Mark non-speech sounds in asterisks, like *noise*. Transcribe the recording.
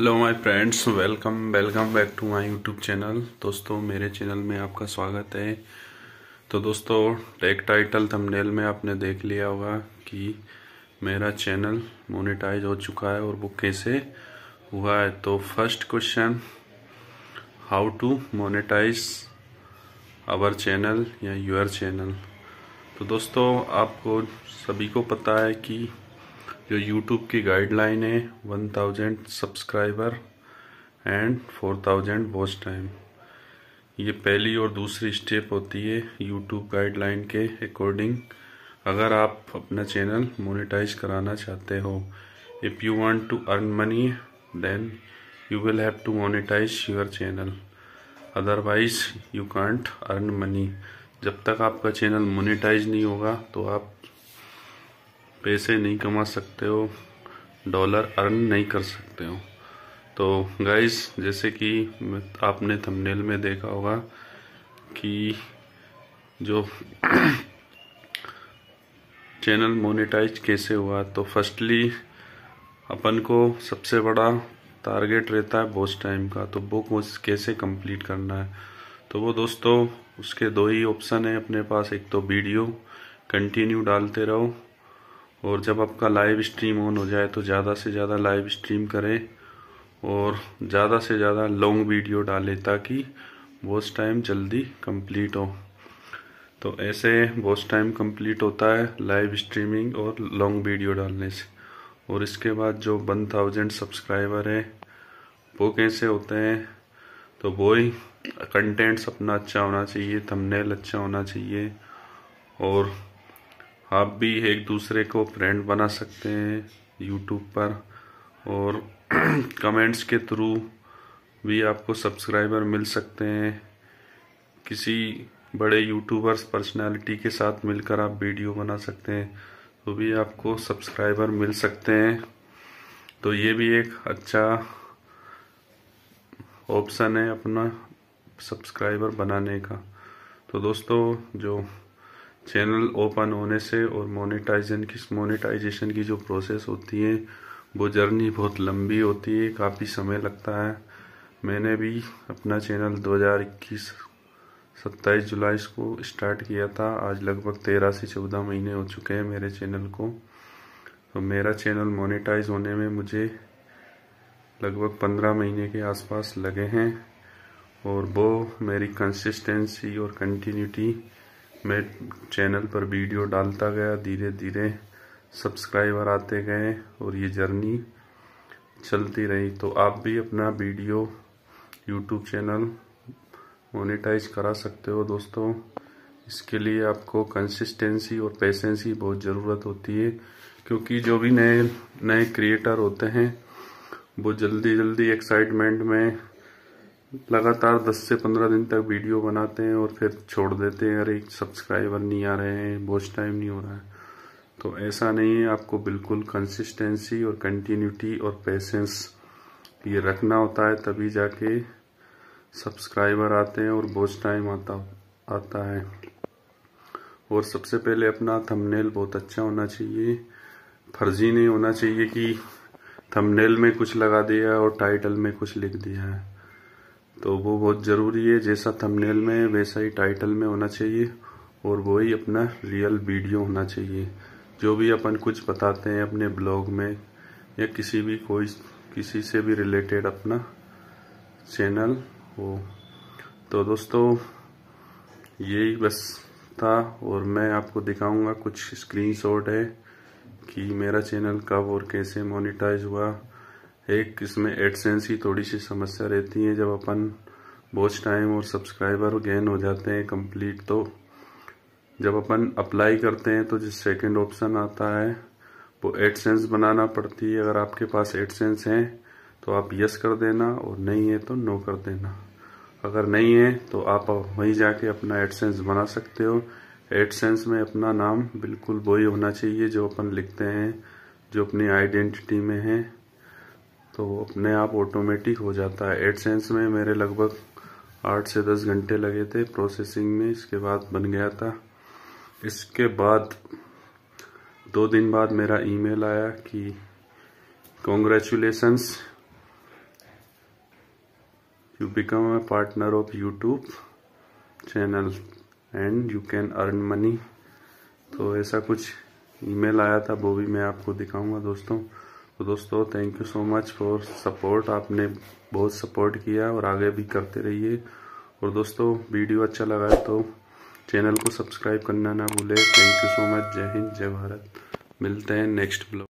hello my friends welcome welcome back to my YouTube channel दोस्तों मेरे channel में आपका स्वागत है तो दोस्तों टेक टाइटल थंबनेल में आपने देख लिया होगा कि मेरा चैनल मोनेटाइज हो चुका है और वो कैसे हुआ है तो first question how to monetise our channel या योर चैनल तो दोस्तों आपको सभी को पता है कि जो यूट्यूब की गाइडलाइन है one thousand subscriber and four thousand watch time ये पहली और दूसरी स्टेप होती है यूट्यूब गाइडलाइन के अकॉर्डिंग अगर आप अपना चैनल मोनेटाइज कराना चाहते हो if you want to earn money then you will have to monetise your channel otherwise you can't earn money जब तक आपका चैनल मोनेटाइज नहीं होगा तो आप पैसे नहीं कमा सकते हो डॉलर अर्न नहीं कर सकते हो तो गाइस जैसे कि आपने थंबनेल में देखा होगा कि जो चैनल *clears throat* मोनेटाइज कैसे हुआ तो फर्स्टली अपन को सबसे बड़ा टारगेट रहता है बोस्ट टाइम का तो वो कैसे कंप्लीट करना है तो वो दोस्तों उसके दो ही ऑप्शन हैं अपने पास एक तो वीडियो कंटिन्यू डालते रहो और जब आपका लाइव स्ट्रीम ऑन हो जाए तो ज़्यादा से ज़्यादा लाइव स्ट्रीम करें और ज़्यादा से ज़्यादा लॉन्ग वीडियो डालें ताकि वॉच टाइम जल्दी कंप्लीट हो तो ऐसे वॉच टाइम कंप्लीट होता है लाइव स्ट्रीमिंग और लॉन्ग वीडियो डालने से और इसके बाद जो वन थाउजेंड सब्सक्राइबर हैं वो कैसे होते हैं तो वो ही कंटेंट्स अपना अच्छा होना चाहिए थंबनेल अच्छा होना चाहिए और आप भी एक दूसरे को फ्रेंड बना सकते हैं यूट्यूब पर और कमेंट्स *clears throat* के थ्रू भी आपको सब्सक्राइबर मिल सकते हैं किसी बड़े यूट्यूबर्स पर्सनालिटी के साथ मिलकर आप वीडियो बना सकते हैं तो भी आपको सब्सक्राइबर मिल सकते हैं तो ये भी एक अच्छा ऑप्शन है अपना सब्सक्राइबर बनाने का तो दोस्तों जो चैनल ओपन होने से और मोनेटाइजेशन की मोनेटाइजेशन की जो प्रोसेस होती है वो जर्नी बहुत लंबी होती है काफ़ी समय लगता है मैंने भी अपना चैनल 2021 27 जुलाई को स्टार्ट किया था आज लगभग तेरह से चौदह महीने हो चुके हैं मेरे चैनल को तो मेरा चैनल मोनेटाइज होने में मुझे लगभग पंद्रह महीने के आसपास लगे हैं और वो मेरी कंसिस्टेंसी और कंटिन्यूटी मैं चैनल पर वीडियो डालता गया धीरे धीरे सब्सक्राइबर आते गए और ये जर्नी चलती रही तो आप भी अपना वीडियो यूट्यूब चैनल मोनेटाइज करा सकते हो दोस्तों इसके लिए आपको कंसिस्टेंसी और पेशेंस की बहुत ज़रूरत होती है क्योंकि जो भी नए नए क्रिएटर होते हैं वो जल्दी जल्दी एक्साइटमेंट में लगातार 10 से 15 दिन तक वीडियो बनाते हैं और फिर छोड़ देते हैं अरे सब्सक्राइबर नहीं आ रहे हैं बहुत टाइम नहीं हो रहा है तो ऐसा नहीं है आपको बिल्कुल कंसिस्टेंसी और कंटिन्यूटी और पेशेंस ये रखना होता है तभी जाके सब्सक्राइबर आते हैं और बहुत टाइम आता आता है और सबसे पहले अपना थंबनेल बहुत अच्छा होना चाहिए फर्जी नहीं होना चाहिए कि थंबनेल में कुछ लगा दिया और टाइटल में कुछ लिख दिया है तो वो बहुत ज़रूरी है जैसा थंबनेल में वैसा ही टाइटल में होना चाहिए और वही अपना रियल वीडियो होना चाहिए जो भी अपन कुछ बताते हैं अपने ब्लॉग में या किसी भी कोई किसी से भी रिलेटेड अपना चैनल हो तो दोस्तों यही बस था और मैं आपको दिखाऊंगा कुछ स्क्रीनशॉट है कि मेरा चैनल कब और कैसे मोनिटाइज हुआ एक इसमें एडसेंस की थोड़ी सी समस्या रहती है जब अपन बहुत टाइम और सब्सक्राइबर गेन हो जाते हैं कंप्लीट तो जब अपन अप्लाई करते हैं तो जो सेकंड ऑप्शन आता है वो एडसेंस बनाना पड़ती है अगर आपके पास एडसेंस हैं तो आप यस कर देना और नहीं है तो नो कर देना अगर नहीं है तो आप वहीं जाके अपना एडसेंस बना सकते हो एडसेंस में अपना नाम बिल्कुल वही होना चाहिए जो अपन लिखते हैं जो अपनी आइडेंटिटी में है तो अपने आप ऑटोमेटिक हो जाता है एडसेंस में मेरे लगभग आठ से दस घंटे लगे थे प्रोसेसिंग में इसके बाद बन गया था इसके बाद दो दिन बाद मेरा ईमेल आया कि congratulations you become a partner of YouTube channel and you can earn money तो ऐसा कुछ ईमेल आया था वो भी मैं आपको दिखाऊंगा दोस्तों तो दोस्तों thank you so much for support आपने बहुत सपोर्ट किया और आगे भी करते रहिए और दोस्तों वीडियो अच्छा लगा तो चैनल को सब्सक्राइब करना ना भूलें थैंक यू सो मच जय हिंद जय भारत मिलते हैं नेक्स्ट ब्लॉग